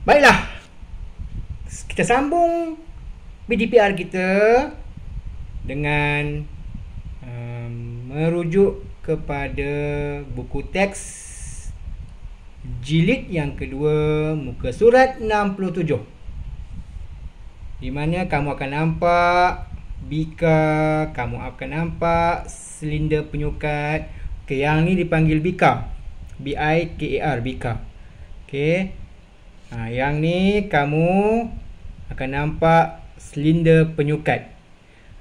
Baiklah. Kita sambung BDPR kita dengan um, merujuk kepada buku teks jilid yang kedua muka surat 67. Di mana kamu akan nampak bika, kamu akan nampak silinder penyukat. Okay, yang ni dipanggil bika. B I K A R bika. Okey. Ha, yang ni kamu akan nampak silinder penyukat.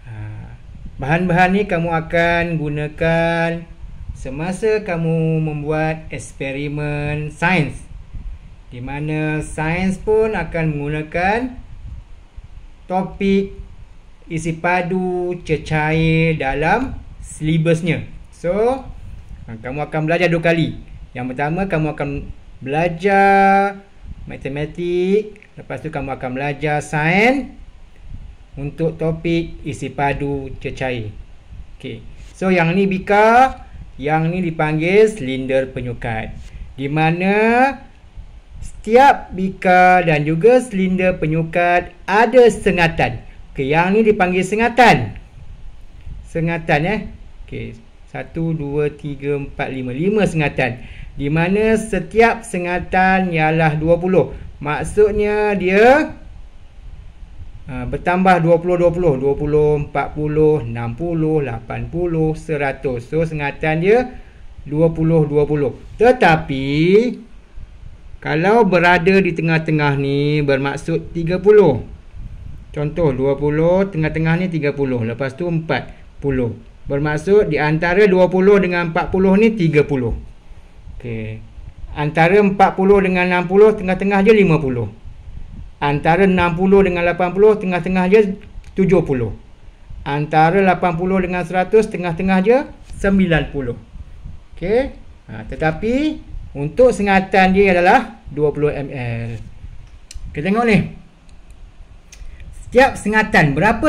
Ha, bahan-bahan ni kamu akan gunakan semasa kamu membuat eksperimen sains. Di mana sains pun akan menggunakan topik isi padu cecair dalam silibusnya. So, ha, kamu akan belajar dua kali. Yang pertama, kamu akan belajar matematik Lepas tu kamu akan belajar sains Untuk topik isi padu cecair okay. So yang ni Bika Yang ni dipanggil silinder penyukat Di mana setiap Bika dan juga silinder penyukat ada sengatan okay. Yang ni dipanggil sengatan Sengatan eh okay. Satu, dua, tiga, empat, lima Lima Sengatan di mana setiap sengatan ialah 20 Maksudnya dia uh, Bertambah 20-20 20, 40, 60, 80, 100 So sengatan dia 20-20 Tetapi Kalau berada di tengah-tengah ni Bermaksud 30 Contoh 20 Tengah-tengah ni 30 Lepas tu 40 Bermaksud di antara 20 dengan 40 ni 30 Okey. Antara 40 dengan 60 tengah-tengah je 50. Antara 60 dengan 80 tengah-tengah je 70. Antara 80 dengan 100 tengah-tengah je 90. Okey. Ha, tetapi untuk sengatan dia adalah 20 ml. Kita tengok ni. Setiap sengatan berapa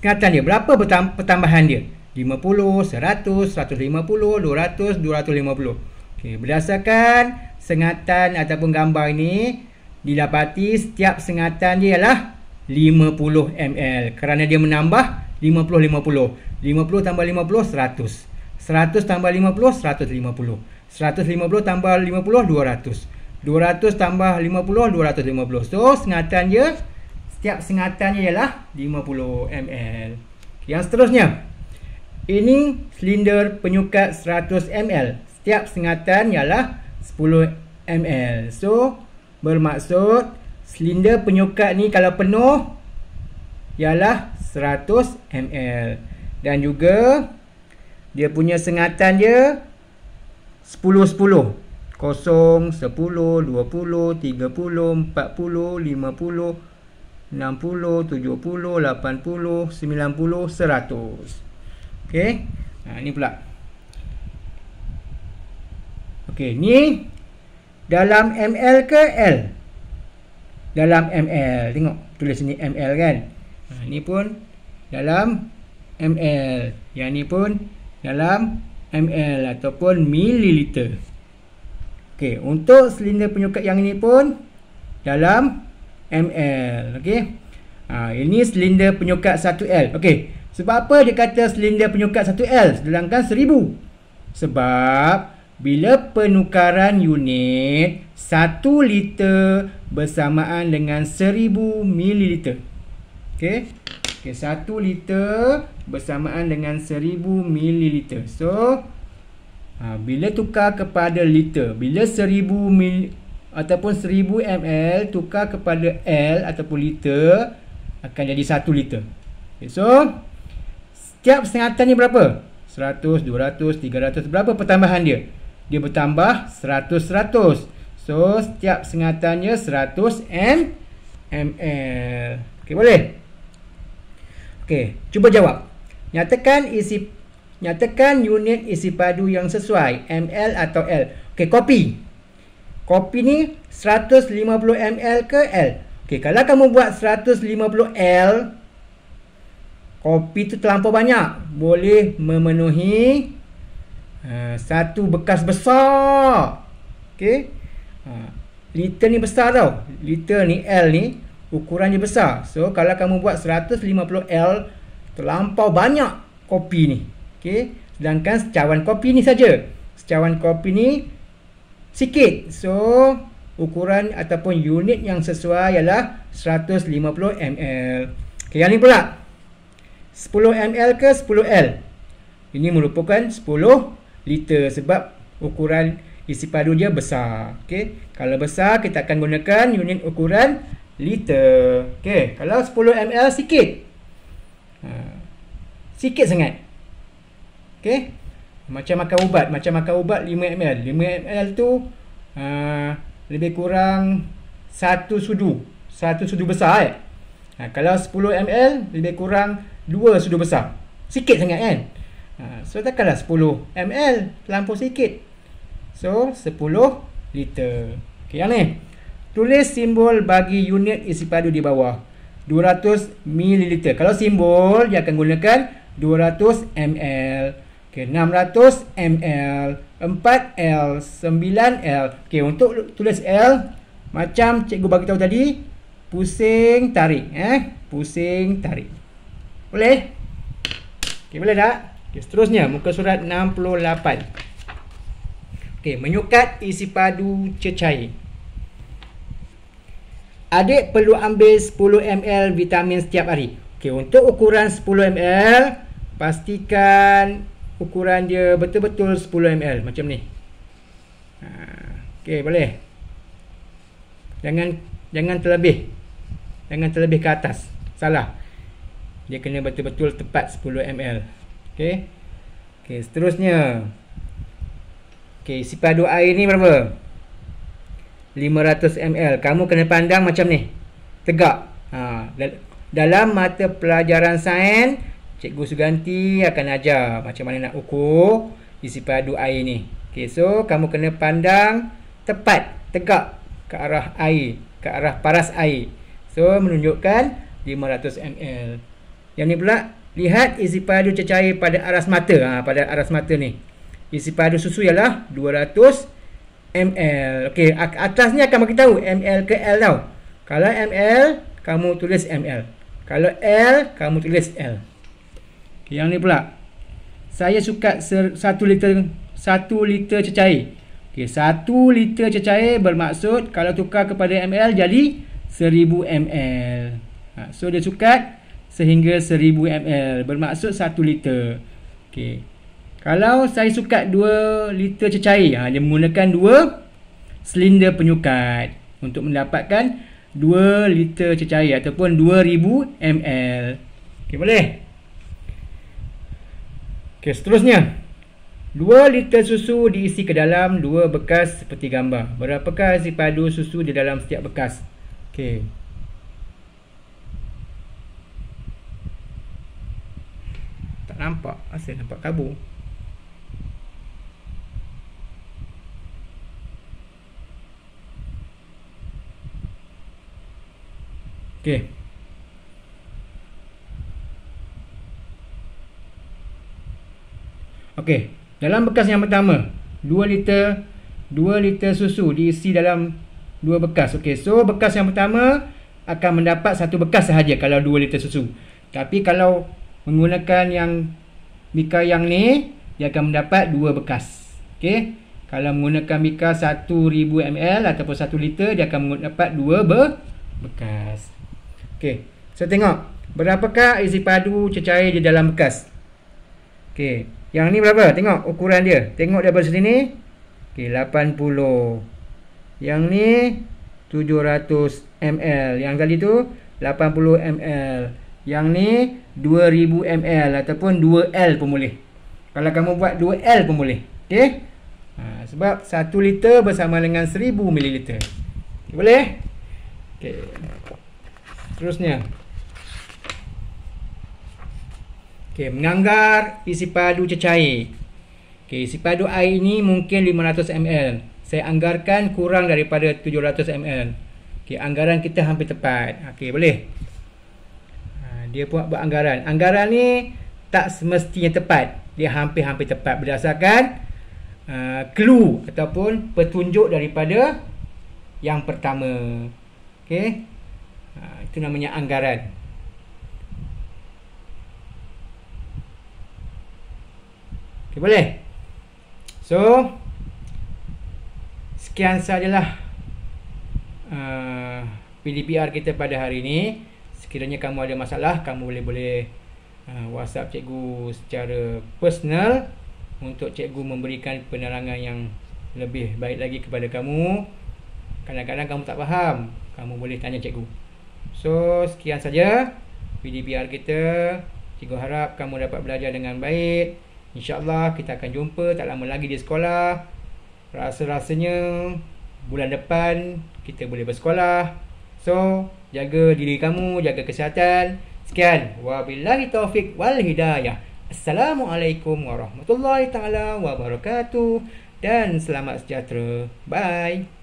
sengatan dia? Berapa pertambahan dia? 50, 100, 150, 200, 250. Okey, berdasarkan sengatan ataupun gambar ini dilapati setiap sengatan dia ialah 50 ml kerana dia menambah 50 50. 50 tambah 50 100. 100 tambah 50, 150 150 tambah 50, 200 200 tambah 50, 250 So, sengatan dia Setiap sengatan dia ialah 50 ml Yang seterusnya Ini silinder penyukat 100 ml setiap sengatan ialah 10 ml. So, bermaksud silinder penyukat ni kalau penuh ialah 100 ml. Dan juga dia punya sengatan dia 10 10. 0, 10, 20, 30, 40, 50, 60, 70, 80, 90, 100. Okay. Ha, ini pula. Okey, ni dalam ml ke L? Dalam ml. Tengok, tulis ni ml kan? Ha, ni pun dalam ml. Yang ni pun dalam ml ataupun mililiter. Okey, untuk silinder penyukat yang ini pun dalam ml. Okey. Ha, ini silinder penyukat 1L. Okey. Sebab apa dia kata silinder penyukat 1L sedangkan 1000? Sebab bila penukaran unit 1 liter bersamaan dengan 1000 mililiter. Okey. Okey 1 liter bersamaan dengan 1000 mililiter. So ha, bila tukar kepada liter, bila 1000 mil ataupun 1000 ml tukar kepada L ataupun liter akan jadi 1 liter. Okey so setiap sengatan ni berapa? 100, 200, 300 berapa pertambahan dia? dia bertambah 100-100. So, setiap sengatannya 100 mml. Okey, boleh? Okey, cuba jawab. Nyatakan isi nyatakan unit isi padu yang sesuai, ml atau L. Okey, copy. Copy ni 150 ml ke L? Okey, kalau kamu buat 150 L, kopi tu terlampau banyak. Boleh memenuhi Eh, satu bekas besar okey ha, liter ni besar tau liter ni L ni ukuran ukurannya besar so kalau kamu buat 150 L terlampau banyak kopi ni okey sedangkan secawan kopi ni saja secawan kopi ni sikit so ukuran ataupun unit yang sesuai ialah 150 ml okey yang ni pula 10 ml ke 10 L ini merupakan 10 liter sebab ukuran isi padu dia besar. Okey. Kalau besar kita akan gunakan unit ukuran liter. Okey. Kalau 10 ml sikit. Ha. Sikit sangat. Okey. Macam makan ubat, macam makan ubat 5 ml. 5 ml tu ha, lebih kurang satu sudu. Satu sudu besar eh. Ha, kalau 10 ml lebih kurang dua sudu besar. Sikit sangat kan? Ha, so tekanlah 10 ml lampu sikit So 10 liter Okay yang ni Tulis simbol bagi unit isi padu di bawah 200 ml Kalau simbol dia akan gunakan 200 ml Okay 600 ml 4 L 9 L Okay untuk tulis L Macam cikgu bagi tahu tadi Pusing tarik eh Pusing tarik Boleh? Okay boleh tak? Okay, seterusnya muka surat 68. Okay, menyukat isi padu cecair. Adik perlu ambil 10 ml vitamin setiap hari. Okay, untuk ukuran 10 ml, pastikan ukuran dia betul-betul 10 ml macam ni. Ha, okay, boleh. Jangan jangan terlebih. Jangan terlebih ke atas. Salah. Dia kena betul-betul tepat 10 ml. Okey. Okey, seterusnya. Okey, isi padu air ni berapa? 500 ml. Kamu kena pandang macam ni. Tegak. Ha, dalam mata pelajaran sains, cikgu Suganti akan ajar macam mana nak ukur isi padu air ni. Okey, so kamu kena pandang tepat, tegak ke arah air, ke arah paras air. So menunjukkan 500 ml. Yang ni pula Lihat isi padu cecair pada aras mata. Ha, pada aras mata ni. Isi padu susu ialah 200 ml. Okey, atas ni akan beritahu ml ke L tau. Kalau ml, kamu tulis ml. Kalau L, kamu tulis L. Okay, yang ni pula. Saya suka 1 liter 1 liter cecair. Okey, 1 liter cecair bermaksud kalau tukar kepada ml jadi 1000 ml. Ha, so dia suka sehingga 1000 ml bermaksud 1 liter. Okey. Kalau saya suka 2 liter cecair, ha, dia menggunakan 2 silinder penyukat untuk mendapatkan 2 liter cecair ataupun 2000 ml. Okey, boleh? Okey, seterusnya. 2 liter susu diisi ke dalam 2 bekas seperti gambar. Berapakah hasil padu susu di dalam setiap bekas? Okey. nampak asyik nampak kabur Okey. Okey, dalam bekas yang pertama, 2 liter 2 liter susu diisi dalam 2 bekas. Okey, so bekas yang pertama akan mendapat satu bekas sahaja kalau 2 liter susu. Tapi kalau menggunakan yang mika yang ni dia akan mendapat dua bekas okey kalau menggunakan mika 1000 ml ataupun 1 liter dia akan mendapat dua be bekas okey so tengok berapakah isi padu cecair di dalam bekas okey yang ni berapa tengok ukuran dia tengok daripada sini ni okey 80 yang ni 700 ml yang tadi tu 80 ml yang ni 2000 ml ataupun 2L pun boleh. Kalau kamu buat 2L pun boleh. Okey? Ha, sebab 1 liter bersama dengan 1000 ml. Boleh? Okay, terusnya. Okay, menganggar isi padu cecair. Okay, isi padu air ini mungkin 500 ml. Saya anggarkan kurang daripada 700 ml. Okay, anggaran kita hampir tepat. Okey, boleh dia buat buat anggaran. Anggaran ni tak semestinya tepat. Dia hampir-hampir tepat berdasarkan uh, clue ataupun petunjuk daripada yang pertama. Okey. Uh, itu namanya anggaran. Okey boleh? So sekian sajalah uh, PDPR kita pada hari ini sekiranya kamu ada masalah kamu boleh boleh uh, WhatsApp cikgu secara personal untuk cikgu memberikan penerangan yang lebih baik lagi kepada kamu kadang-kadang kamu tak faham kamu boleh tanya cikgu so sekian saja PDPR kita cikgu harap kamu dapat belajar dengan baik insyaallah kita akan jumpa tak lama lagi di sekolah rasa-rasanya bulan depan kita boleh bersekolah so jaga diri kamu, jaga kesihatan. Sekian. Wabillahi taufik wal hidayah. Assalamualaikum warahmatullahi taala wabarakatuh dan selamat sejahtera. Bye.